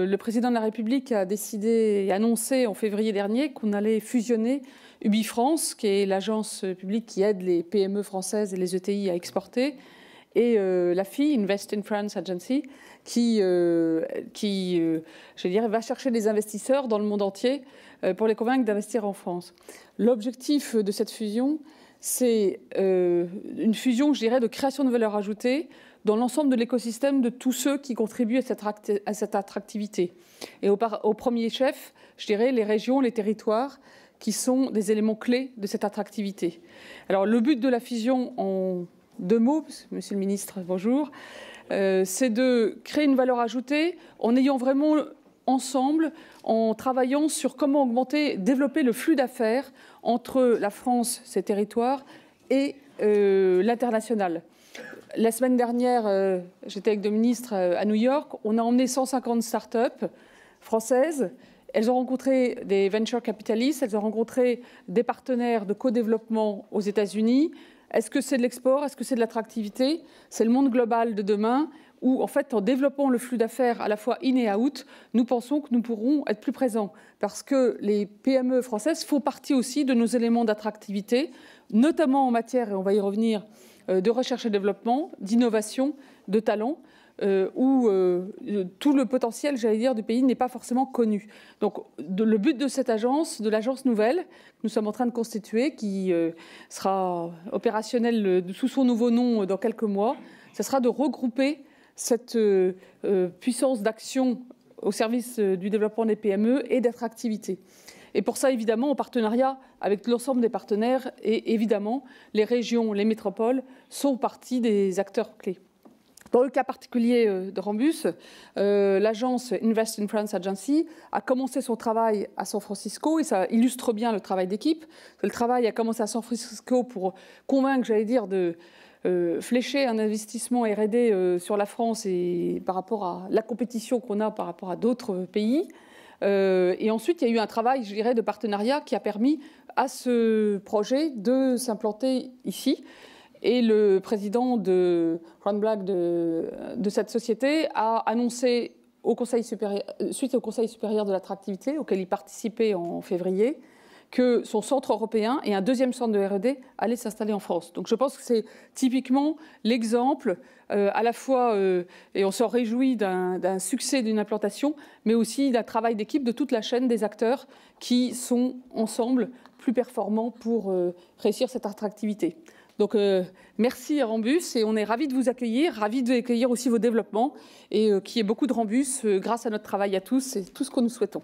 Le président de la République a décidé et annoncé en février dernier qu'on allait fusionner UbiFrance, qui est l'agence publique qui aide les PME françaises et les ETI à exporter, et euh, la FI, Invest in France Agency, qui, euh, qui euh, va chercher des investisseurs dans le monde entier pour les convaincre d'investir en France. L'objectif de cette fusion, c'est euh, une fusion, je dirais, de création de valeur ajoutée dans l'ensemble de l'écosystème de tous ceux qui contribuent à cette, attractivité. Et au, premier chef, je dirais, les régions, les territoires, qui sont des éléments clés de cette attractivité. Alors le but de la fusion, en deux mots, Monsieur le Ministre, bonjour, euh, c'est de créer une valeur ajoutée en ayant vraiment ensemble en travaillant sur comment augmenter, développer le flux d'affaires entre la France, ses territoires, et euh, l'international. La semaine dernière, euh, j'étais avec deux ministres euh, à New York. On a emmené 150 start-up françaises. Elles ont rencontré des venture capitalistes, elles ont rencontré des partenaires de co-développement aux États-Unis, est-ce que c'est de l'export Est-ce que c'est de l'attractivité C'est le monde global de demain où, en fait, en développant le flux d'affaires à la fois in et out, nous pensons que nous pourrons être plus présents. Parce que les PME françaises font partie aussi de nos éléments d'attractivité, notamment en matière, et on va y revenir, euh, de recherche et développement, d'innovation, de talent. Euh, où euh, tout le potentiel, j'allais dire, du pays n'est pas forcément connu. Donc le but de cette agence, de l'agence nouvelle que nous sommes en train de constituer, qui sera opérationnelle sous son nouveau nom dans quelques mois, ce sera de regrouper cette puissance d'action au service du développement des PME et d'attractivité. Et pour ça, évidemment, en partenariat avec l'ensemble des partenaires et évidemment, les régions, les métropoles sont partie des acteurs clés. Dans le cas particulier euh, de Rambus, euh, l'agence Invest in France Agency a commencé son travail à San Francisco et ça illustre bien le travail d'équipe. Le travail a commencé à San Francisco pour convaincre, j'allais dire, de euh, flécher un investissement R&D sur la France et par rapport à la compétition qu'on a par rapport à d'autres pays. Euh, et ensuite, il y a eu un travail, je de partenariat qui a permis à ce projet de s'implanter ici. Et le président de de, cette société a annoncé au suite au Conseil supérieur de l'attractivité, auquel il participait en février, que son centre européen et un deuxième centre de RD e allaient s'installer en France. Donc je pense que c'est typiquement l'exemple euh, à la fois, euh, et on s'en réjouit d'un succès d'une implantation, mais aussi d'un travail d'équipe de toute la chaîne des acteurs qui sont ensemble plus performants pour euh, réussir cette attractivité. Donc merci à Rambus et on est ravis de vous accueillir, ravis accueillir aussi vos développements et qu'il y ait beaucoup de Rambus grâce à notre travail à tous et tout ce que nous souhaitons.